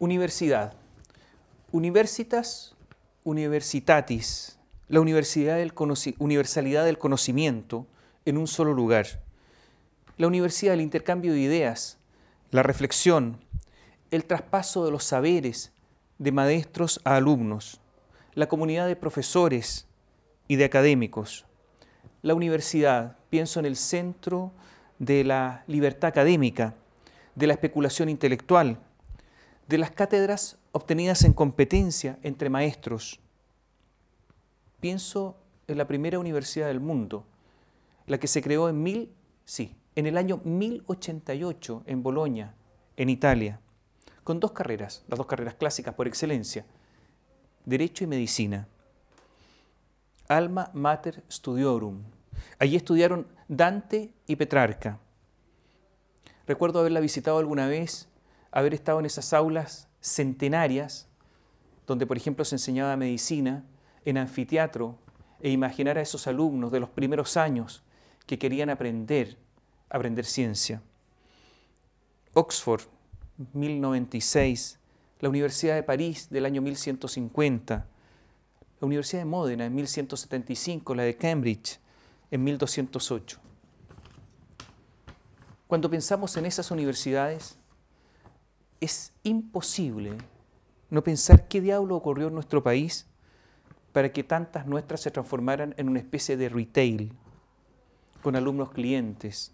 Universidad. Universitas, universitatis. La universidad del universalidad del conocimiento en un solo lugar. La universidad del intercambio de ideas, la reflexión, el traspaso de los saberes de maestros a alumnos, la comunidad de profesores y de académicos. La universidad, pienso en el centro de la libertad académica, de la especulación intelectual, de las cátedras obtenidas en competencia entre maestros. Pienso en la primera universidad del mundo, la que se creó en mil, sí, en el año 1088 en Bolonia, en Italia, con dos carreras, las dos carreras clásicas por excelencia, Derecho y Medicina. Alma Mater Studiorum. Allí estudiaron Dante y Petrarca. Recuerdo haberla visitado alguna vez haber estado en esas aulas centenarias, donde por ejemplo se enseñaba medicina, en anfiteatro, e imaginar a esos alumnos de los primeros años que querían aprender, aprender ciencia. Oxford, 1096, la Universidad de París del año 1150, la Universidad de Módena en 1175, la de Cambridge en 1208. Cuando pensamos en esas universidades, es imposible no pensar qué diablo ocurrió en nuestro país para que tantas nuestras se transformaran en una especie de retail, con alumnos clientes,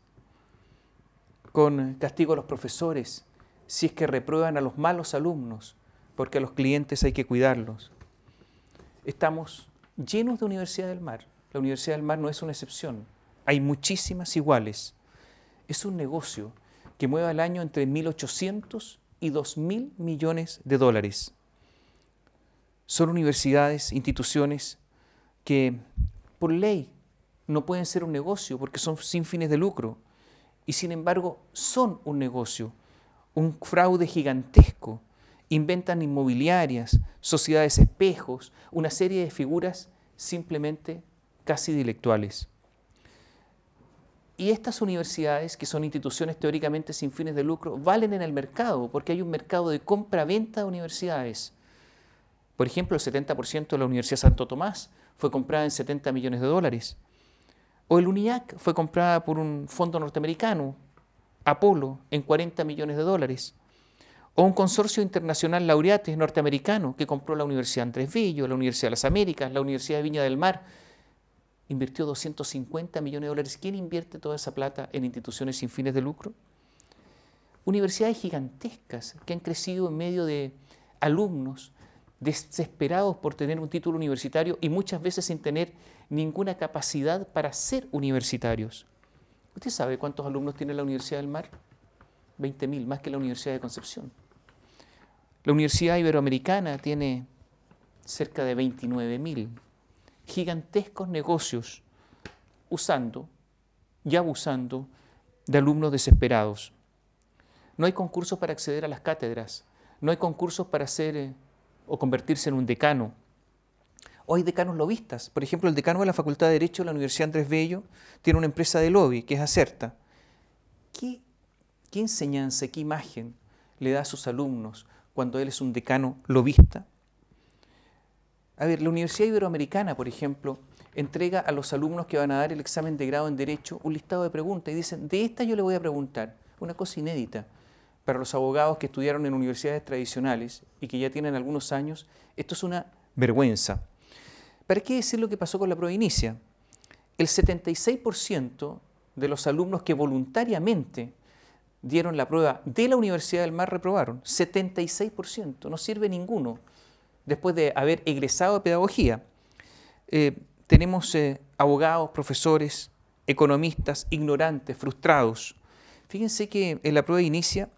con castigo a los profesores, si es que reprueban a los malos alumnos, porque a los clientes hay que cuidarlos. Estamos llenos de Universidad del Mar. La Universidad del Mar no es una excepción. Hay muchísimas iguales. Es un negocio que mueve al año entre 1.800 dos mil millones de dólares. Son universidades, instituciones que por ley no pueden ser un negocio porque son sin fines de lucro y sin embargo son un negocio, un fraude gigantesco. Inventan inmobiliarias, sociedades espejos, una serie de figuras simplemente casi intelectuales. Y estas universidades, que son instituciones teóricamente sin fines de lucro, valen en el mercado, porque hay un mercado de compra-venta de universidades. Por ejemplo, el 70% de la Universidad Santo Tomás fue comprada en 70 millones de dólares. O el UNIAC fue comprada por un fondo norteamericano, Apolo, en 40 millones de dólares. O un consorcio internacional laureates norteamericano que compró la Universidad Andrés Villo, la Universidad de las Américas, la Universidad de Viña del Mar, invirtió 250 millones de dólares. ¿Quién invierte toda esa plata en instituciones sin fines de lucro? Universidades gigantescas que han crecido en medio de alumnos desesperados por tener un título universitario y muchas veces sin tener ninguna capacidad para ser universitarios. ¿Usted sabe cuántos alumnos tiene la Universidad del Mar? 20.000, más que la Universidad de Concepción. La Universidad Iberoamericana tiene cerca de 29.000 gigantescos negocios usando y abusando de alumnos desesperados. No hay concursos para acceder a las cátedras, no hay concursos para hacer eh, o convertirse en un decano. Hoy hay decanos lobistas, por ejemplo, el decano de la Facultad de Derecho de la Universidad Andrés Bello tiene una empresa de lobby que es Acerta. ¿Qué, qué enseñanza, qué imagen le da a sus alumnos cuando él es un decano lobista? A ver, la Universidad Iberoamericana, por ejemplo, entrega a los alumnos que van a dar el examen de grado en Derecho un listado de preguntas y dicen, de esta yo le voy a preguntar, una cosa inédita. Para los abogados que estudiaron en universidades tradicionales y que ya tienen algunos años, esto es una vergüenza. ¿Para qué decir lo que pasó con la provincia. El 76% de los alumnos que voluntariamente dieron la prueba de la Universidad del Mar reprobaron. 76%, no sirve ninguno después de haber egresado de pedagogía, eh, tenemos eh, abogados, profesores, economistas, ignorantes, frustrados. Fíjense que en la prueba de inicia,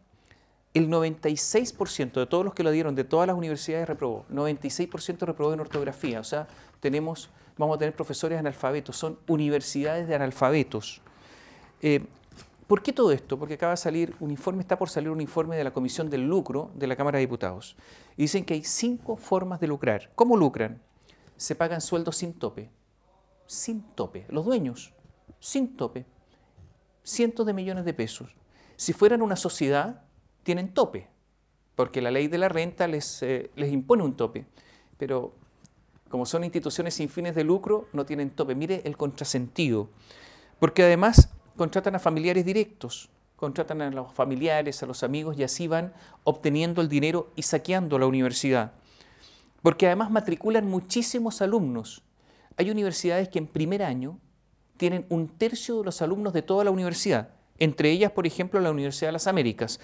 el 96% de todos los que lo dieron de todas las universidades reprobó. 96% reprobó en ortografía. O sea, tenemos, vamos a tener profesores analfabetos. Son universidades de analfabetos. Eh, ¿Por qué todo esto? Porque acaba de salir un informe, está por salir un informe de la Comisión del Lucro de la Cámara de Diputados. Y dicen que hay cinco formas de lucrar. ¿Cómo lucran? Se pagan sueldos sin tope. Sin tope. Los dueños, sin tope. Cientos de millones de pesos. Si fueran una sociedad, tienen tope. Porque la ley de la renta les, eh, les impone un tope. Pero como son instituciones sin fines de lucro, no tienen tope. Mire el contrasentido. Porque además contratan a familiares directos, contratan a los familiares, a los amigos y así van obteniendo el dinero y saqueando la universidad. Porque además matriculan muchísimos alumnos. Hay universidades que en primer año tienen un tercio de los alumnos de toda la universidad, entre ellas, por ejemplo, la Universidad de las Américas.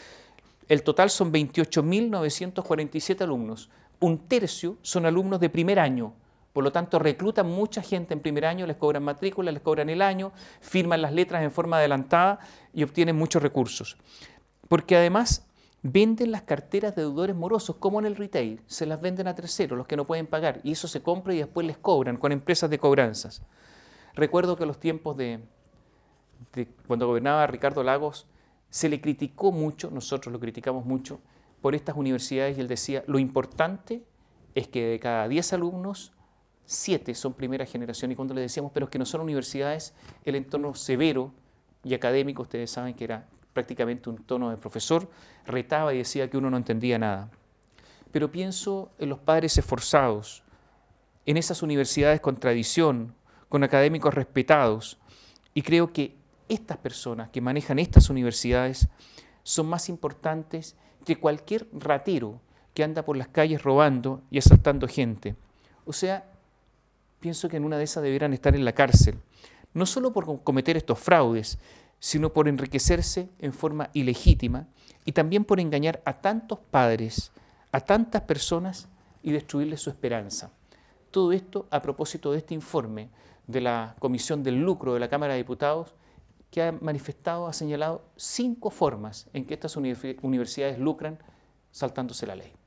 El total son 28.947 alumnos. Un tercio son alumnos de primer año por lo tanto, reclutan mucha gente en primer año, les cobran matrícula, les cobran el año, firman las letras en forma adelantada y obtienen muchos recursos. Porque además venden las carteras de deudores morosos, como en el retail, se las venden a terceros, los que no pueden pagar, y eso se compra y después les cobran con empresas de cobranzas. Recuerdo que los tiempos de, de cuando gobernaba Ricardo Lagos, se le criticó mucho, nosotros lo criticamos mucho, por estas universidades y él decía, lo importante es que de cada 10 alumnos, siete son primera generación. Y cuando le decíamos, pero que no son universidades, el entorno severo y académico, ustedes saben que era prácticamente un tono de profesor, retaba y decía que uno no entendía nada. Pero pienso en los padres esforzados, en esas universidades con tradición, con académicos respetados, y creo que estas personas que manejan estas universidades son más importantes que cualquier ratero que anda por las calles robando y asaltando gente. O sea, pienso que en una de esas debieran estar en la cárcel, no solo por cometer estos fraudes, sino por enriquecerse en forma ilegítima y también por engañar a tantos padres, a tantas personas y destruirles su esperanza. Todo esto a propósito de este informe de la Comisión del Lucro de la Cámara de Diputados, que ha manifestado, ha señalado cinco formas en que estas universidades lucran saltándose la ley.